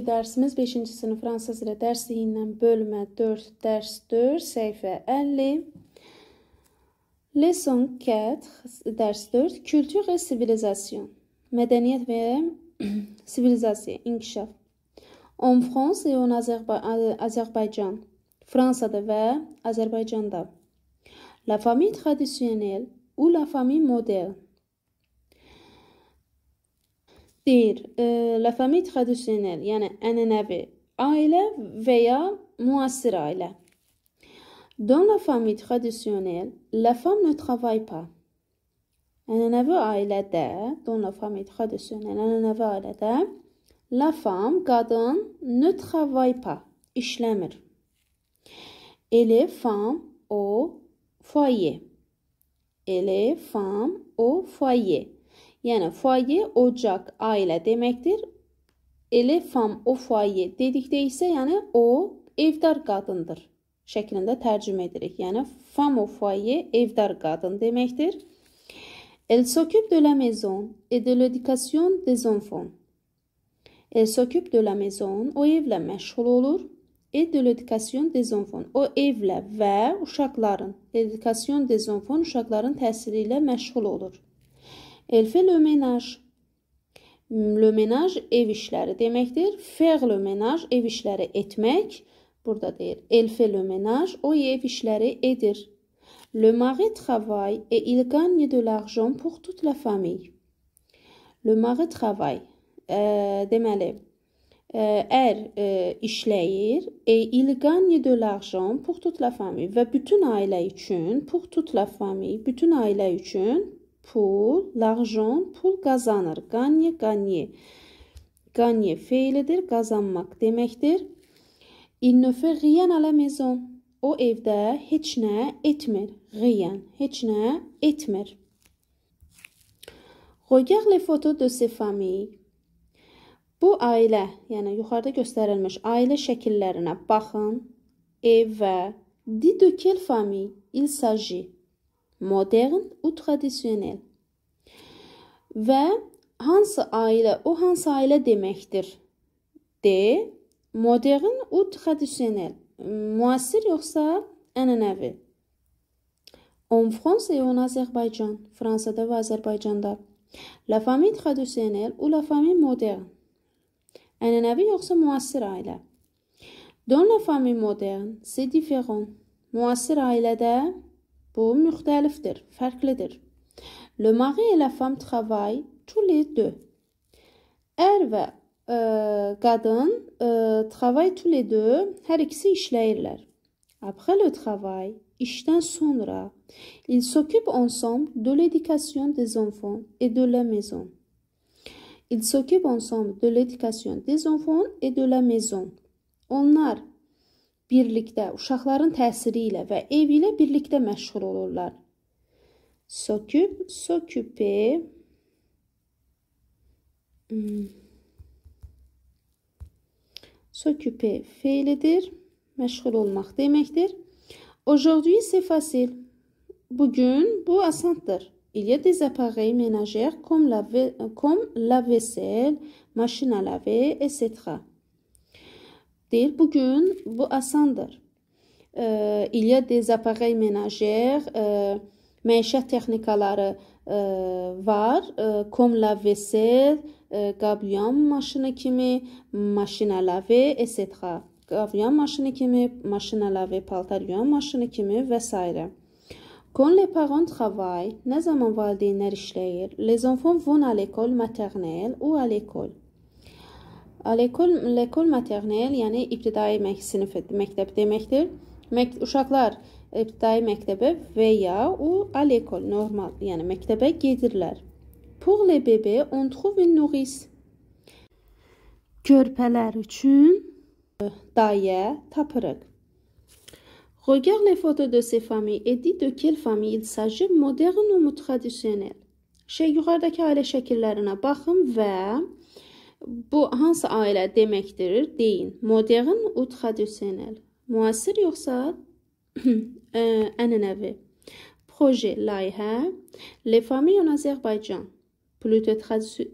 bugünkü dərsimiz 5-ci sinif fransız ilə dərsliyindən bölmə 4, dərs 4, səhifə 50. Lesson 4, dərs 4, kültür və sivilizasiyon. Mədəniyyət və sivilizasiya, inkişaf. En France et en Azerba Azerbaïdjan. Fransa'da və Azərbaycanda. La famille traditionnelle ou la famille moderne. Deyir, e, la famille traditionnelle, yəni ənənəvi ailə və ya müasir ailə. Dans la famille traditionnelle, la femme ne travaille pas. Ənənəvi ailədə, dans la famille traditionnelle, ənənəvi ailədə la femme, qadın ne travaille pas, işləmir. Elle est femme au foyer. Elle est femme au foyer. Yəni foye ocaq A ilə deməkdir. Elə fam o foye dedikdə isə, yəni o evdar qadındır şəklində tərcümə edirik. Yəni fam o foye evdar qadın deməkdir. Elle s'occupe de la maison et de l'éducation des enfants. Elle s'occupe de la maison, o evlə məşğul olur. Et de l'éducation des enfants, o evlə və uşaqların, l'éducation des enfants uşaqların təhsili ilə məşğul olur. Elle fait le ménage. Le ménage ev işləri deməkdir. Faire le ménage ev işləri etmək. Burada deyir, elle fait le ménage, o ev işləri edir. Le mari travaille et il gagne de l'argent pour toute la famille. Le mari travaille. E, euh, deməli, ər euh, er, e, euh, işləyir, e, il gagne de l'argent pour toute la famille və bütün ailə üçün, pour toute la famille, bütün ailə üçün Pul, l'argent, pul qazanır. Qanye, qanye. Qanye feilidir, qazanmaq deməkdir. Il ne fait rien à la maison. O evdə heç nə etmir. Rien, heç nə etmir. Regarde les photos de ses familles. Bu ailə, yəni yuxarıda göstərilmiş ailə şəkillərinə baxın. Ev və Dites de quelle famille il s'agit modern u tradisional. Və hansı ailə, o hansı ailə deməkdir? D. Modern u tradisional. Müasir yoxsa ənənəvi? En France et en Azerbaïdjan, Fransa'da və Azərbaycanda. La famille traditionnelle ou la famille moderne. Ənənəvi yoxsa müasir ailə? Dans la famille moderne, c'est différent. Müasir ailədə Bu müxtəlifdir, fərqlidir. Le mari et la femme travaillent tous les deux. Ər er və ə, e, qadın ə, e, travail tous les deux, hər ikisi işləyirlər. Après le travail, işdən sonra ils s'occupent ensemble de l'éducation des enfants et de la maison. Ils s'occupent ensemble de l'éducation des enfants et de la maison. Onlar birlikdə, uşaqların təsiri ilə və ev ilə birlikdə məşğul olurlar. Söküb, sökübə hmm. Sökübə feilidir, məşğul olmaq deməkdir. Aujourd'hui c'est facile. Bugün bu asandır. Il y a des appareils ménagères comme la, comme la vaisselle, machine à laver, etc deyir, bugün bu asandır. E, Il y a des appareils ménagères, e, məişət texnikaları e, var, e, comme la vaisselle, e, qablyan maşını kimi, maşin à laver, etc. Qavyan maşını kimi, maşin à laver, paltaryon maşını kimi və s. Quand les parents travaillent, ne zaman valideynlər işləyir? Les enfants vont à l'école maternelle ou à l'école. Lekol, lekol maternel, yəni ibtidai sinif məktəb deməkdir. Mək uşaqlar ibtidai məktəbə və ya u alekol normal, yəni məktəbə gedirlər. Pour les bébés, on trouve une nourrice. Körpələr üçün dayə tapırıq. Regarde les photos de ces familles et dis de quelle famille il s'agit, moderne ou traditionnelle. Şey yuxarıdakı ailə şəkillərinə baxın və Bu hansı ailə deməkdir? Deyin. Modern ut tradisyonel. Müasir yoxsa ənənəvi? Proje layihə. Le famille en Azərbaycan. Plutə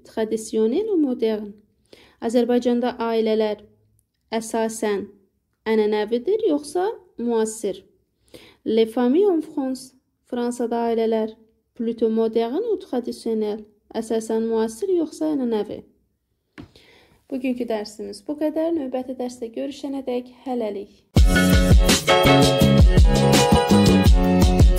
tradisyonel u modern. Azərbaycanda ailələr əsasən ənənəvidir yoxsa müasir? Le famille en France. Fransada ailələr Plutə modern u tradisyonel. Əsasən müasir yoxsa ənənəvi? Bugünkü dərsimiz bu qədər. Növbəti dərsdə görüşənədək hələlik. Müzik